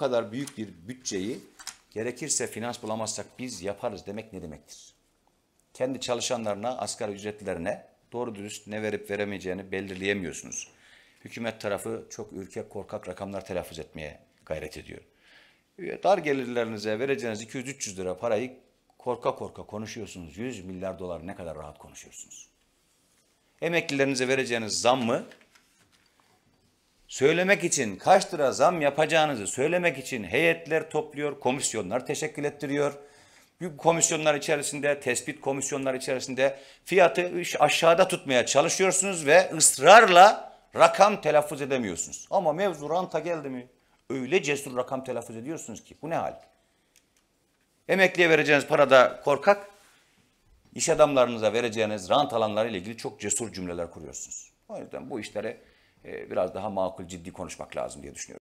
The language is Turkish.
kadar büyük bir bütçeyi gerekirse finans bulamazsak biz yaparız demek ne demektir? Kendi çalışanlarına, asgari ücretlilerine doğru dürüst ne verip veremeyeceğini belirleyemiyorsunuz. Hükümet tarafı çok ürkek korkak rakamlar telaffuz etmeye gayret ediyor. E, dar gelirlerinize vereceğiniz 200-300 lira parayı korka korka konuşuyorsunuz. 100 milyar dolar ne kadar rahat konuşuyorsunuz. Emeklilerinize vereceğiniz zam mı söylemek için kaç lira zam yapacağınızı söylemek için heyetler topluyor, komisyonlar teşekkül ettiriyor. Büyük Komisyonlar içerisinde, tespit komisyonlar içerisinde fiyatı aşağıda tutmaya çalışıyorsunuz ve ısrarla rakam telaffuz edemiyorsunuz. Ama mevzu ranta geldi mi öyle cesur rakam telaffuz ediyorsunuz ki bu ne hal? Emekliye vereceğiniz parada korkak, iş adamlarınıza vereceğiniz rant alanları ile ilgili çok cesur cümleler kuruyorsunuz. O yüzden bu işlere ee, biraz daha makul ciddi konuşmak lazım diye düşünüyorum.